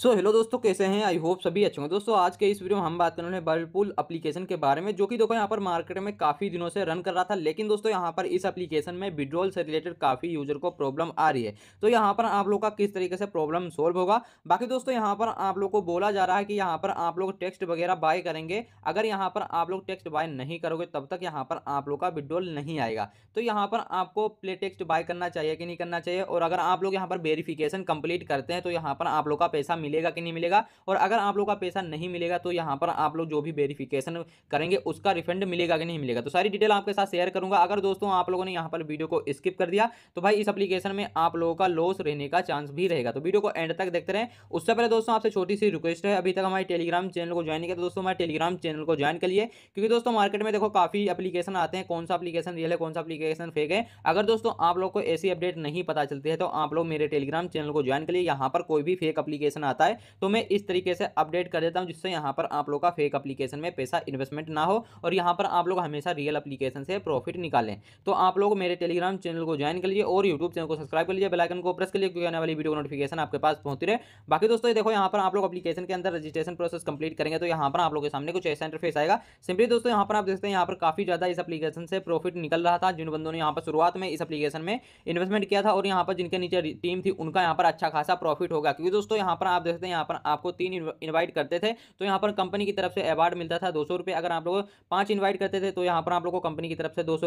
सो so, hello दोस्तों कैसे हैं आई होप सभी अच्छे होंगे दोस्तों आज के इस वीडियो में हम बात करने हैं वर्लपूल एप्लीकेशन के बारे में जो कि देखो यहाँ पर मार्केट में काफ़ी दिनों से रन कर रहा था लेकिन दोस्तों यहाँ पर इस एप्लीकेशन में विड्रॉल से रिलेटेड काफ़ी यूजर को प्रॉब्लम आ रही है तो यहाँ पर आप लोग का किस तरीके से प्रॉब्लम सोल्व होगा बाकी दोस्तों यहाँ पर आप लोग को बोला जा रहा है कि यहाँ पर आप लोग टेक्स्ट वगैरह बाय करेंगे अगर यहाँ पर आप लोग टेक्स्ट बाय नहीं करोगे तब तक यहाँ पर आप लोग का विड्रॉल नहीं आएगा तो यहाँ पर आपको प्ले टेक्स्ट बाय करना चाहिए कि नहीं करना चाहिए और अगर आप लोग यहाँ पर वेरीफिकेशन कंप्लीट करते हैं तो यहाँ पर आप लोग का पैसा मिलेगा कि नहीं मिलेगा और अगर आप लोग का पैसा नहीं मिलेगा तो यहाँ पर आप लोग जो भी वेरीफिकेशन करेंगे उसका रिफंड मिलेगा कि नहीं मिलेगा तो सारी डिटेल आपके साथ शेयर करूंगा अगर दोस्तों आप लोगों ने यहाँ पर वीडियो को स्किप कर दिया तो भाई इस अपलीकेशन में आप लोगों का लॉस रहने का चांस भी रहेगा तो वीडियो को एंड तक देखते रहें उससे पहले दोस्तों आपसे छोटी सी रिक्वेस्ट है अभी तक हमारे टेलीग्राम चैनल को ज्वाइन किया तो दोस्तों हमारे टेलीग्राम चैनल को ज्वाइन करिए क्योंकि दोस्तों मार्केट में देखो काफ़ी अपलीकेशन आते हैं कौन सा अपलीकेशन रियल है कौन सा अपलीकेशन फेक है अगर दोस्तों आप लोग को ऐसी अपडेट नहीं पता चलती है तो आप लोग मेरे टेलीग्राम चैनल को ज्वाइन करिए यहाँ पर कोई भी फेक अपलीकेशन आता आता है तो मैं इस तरीके से अपडेट कर देता हूँ जिससे यहाँ पर आप लोग का फेक अप्लीकेशन में पैसा इन्वेस्टमेंट ना हो और यहाँ पर आप लोग हमेशा रियल अप्लीकेशन से प्रॉफिट निकालें तो आप लोग मेरे टेलीग्राम चैनल को ज्वाइन कर लीजिए और यूट्यूब चैनल को सब्सक्राइब कर लीजिए बेलाइकन को प्रेस कर लीजिए क्योंकि आने वाली वीडियो नोटिफिकेशन आपके पास पहुंचती रहे बाकी दोस्तों ये देखो यहाँ पर आप लोग अपलीकेशन के अंदर रजिस्ट्रेशन प्रोसेस कंप्लीट करेंगे तो यहाँ पर आप लोग के सामने कुछ ऐसा इंटरफेस आएगा सिंपली दोस्तों यहाँ पर आप देखते हैं यहाँ पर काफी ज्यादा इस अपलीकेशन से प्रॉफिट निकल रहा था जिन बंदों ने यहाँ पर शुरुआत में इस अपलीकेशन में इन्वेस्टमेंट किया था और यहाँ पर जिनके नीचे टीम थी उनका यहाँ पर अच्छा खासा प्रॉफिट होगा क्योंकि दोस्तों यहाँ पर आप देख सकते हैं यहाँ पर आपको तीन इन्वाइट करते थे तो यहाँ पर कंपनी की तरफ से अवार्ड मिलता था दो अगर आप लोग पाँच इन्वाइट करते थे तो यहाँ पर आप लोग को कंपनी की तरफ से दो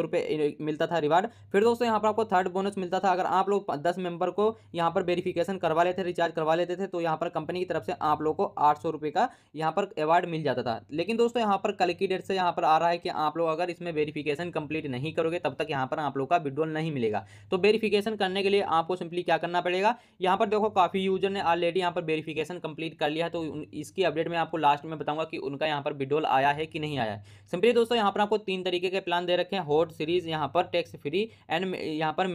मिलता था रिवार्ड फिर दोस्तों यहाँ पर आपको थर्ड बोनस मिलता था अगर आप लोग दस मेंबर को यहाँ पर वेरिफिकेशन करवा लेते रिचार्ज करवा लेते थे तो यहाँ पर कंपनी की तरफ से आप लोग को आठ का यहाँ पर अवार्ड मिल जाता था लेकिन दोस्तों यहाँ पर कल की डेट से यहाँ पर आ रहा है कि आप लोग अगर इसमें वेरिफिकेशन कंप्लीट नहीं करोगे तब तक यहाँ पर आप लोग का विड्रोल नहीं मिलेगा तो वेरिफिकेशन करने के लिए आपको सिंपली क्या करना पड़ेगा यहाँ पर देखो काफ़ी यूजर ने ऑलरेडी यहाँ पर वेरिफिक नोटिफिकेशन कंप्लीट कर लिया तो इसकी अपडेट में आपको लास्ट में बताऊंगा कि उनका यहाँ पर विड्रोल आया है कि नहीं आया है सिंपली दोस्तों यहाँ पर आपको तीन तरीके के प्लान दे रखे हैं हॉट सीरीज यहाँ पर टैक्स फ्री एंड यहाँ पर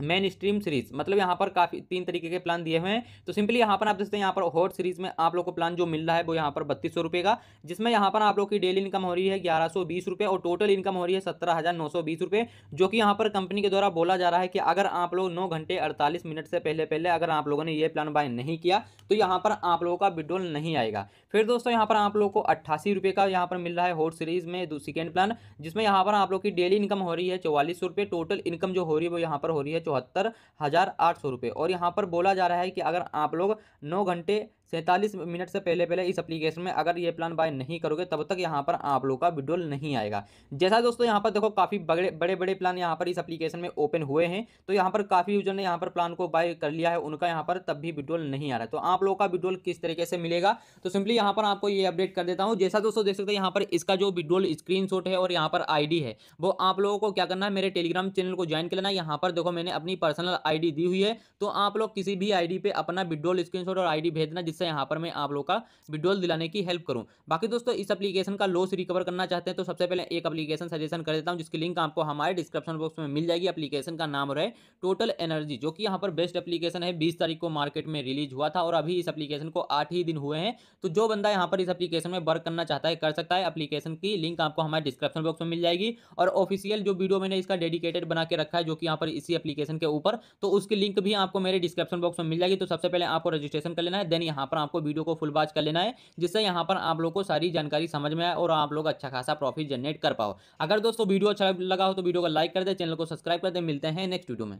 मेन स्ट्रीम सीरीज मतलब यहाँ पर काफ़ी तीन तरीके के प्लान दिए हुए हैं तो सिंपली यहाँ पर आप देख सकते हैं यहाँ पर हॉट सीरीज में आप लोगों को प्लान जो मिल रहा है वो यहाँ पर बत्तीस सौ रुपये का जिसमें यहाँ पर आप लोग की डेली इनकम हो रही है ग्यारह सौ बीस रुपये और टोटल इनकम हो रही है सत्रह हज़ार नौ सौ बीस रुपये जो कि यहाँ पर कंपनी के द्वारा बोला जा रहा है कि अगर आप लोग नौ घंटे अड़तालीस मिनट से पहले पहले अगर आप लोगों ने ये प्लान बाय नहीं किया तो यहाँ पर आप लोगों का विड्रोल नहीं आएगा फिर दोस्तों यहाँ पर आप लोग को अट्ठासी रुपये का यहाँ पर मिल रहा है हॉट सीरीज में सेकेंड प्लान जिसमें यहाँ पर आप लोग की डेली इनकम हो रही है चौवालीस टोटल इनकम जो हो रही है वो यहाँ पर हो रही है चौहत्तर हज़ार आठ सौ रुपये और यहाँ पर बोला जा रहा है कि अगर आप लोग नौ घंटे सैंतालीस मिनट से पहले पहले इस अप्लीकेशन में अगर ये प्लान बाय नहीं करोगे तब तक यहाँ पर आप लोगों का विड्रोल नहीं आएगा जैसा दोस्तों यहाँ पर देखो काफ़ी बड़े बड़े बड़े प्लान यहाँ पर इस एप्लीकेशन में ओपन हुए हैं तो यहाँ पर काफ़ी यूजर ने यहाँ पर प्लान को बाय कर लिया है उनका यहाँ पर तब भी विड्रोल नहीं आ रहा है तो आप लोगों का विड्रोल किस तरीके से मिलेगा तो सिंपली यहाँ पर आपको ये अपडेट कर देता हूँ जैसा दोस्तों देख सकते हैं यहाँ पर इसका जो विड्रोल स्क्रीन है और यहाँ पर आई है वो आप लोगों को क्या करना है मेरे टेलीग्राम चैनल को ज्वाइन कर लेना यहाँ पर देखो मैंने अपनी पर्सनल आई दी हुई है तो आप लोग किसी भी आई पे अपना विड्रोल स्क्रीन और आई भेजना जिससे से यहाँ पर मैं आप लोग का विड्रोल दिलाने की हेल्प करूँ बाकी दोस्तों इस अपलीकेशन का लॉस रिकवर करना चाहते हैं तो सबसे पहले एक अपलीकेशन सजेशन कर देता हूँ जिसकी लिंक आपको हमारे डिस्क्रिप्शन बॉक्स में मिल जाएगी अपलीकेशन का नाम रहे टोटल एनर्जी जो कि यहाँ पर बेस्ट अपलीकेशन है बीस तारीख को मार्केट में रिलीज हुआ था और अभी इस अपलीकेशन को आठ ही दिन हुए हैं तो जो बंदा यहाँ पर इस अपलीकेशन में वर्क करना चाहता है कर सकता है अपलीकेशन की लिंक आपको हमारे डिस्क्रिप्शन बॉक्स में मिल जाएगी और ऑफिशियल जो वीडियो मैंने इसका डेडिकेटेड बना के रखा है जो कि यहाँ पर इसी अपलीकेशन के ऊपर तो उसकी लिंक भी आपको मेरे डिस्क्रिप्शन बॉक्स में मिल जाएगी तो सबसे पहले आपको रजिस्ट्रेशन कर लेना है देन यहाँ पर आपको वीडियो को फुल वॉच कर लेना है जिससे यहाँ पर आप लोग को सारी जानकारी समझ में आए और आप लोग अच्छा खासा प्रॉफिट जनरेट कर पाओ अगर दोस्तों वीडियो अच्छा लगा हो तो वीडियो को लाइक कर दे चैनल को सब्सक्राइब कर दे मिलते हैं नेक्स्ट वीडियो में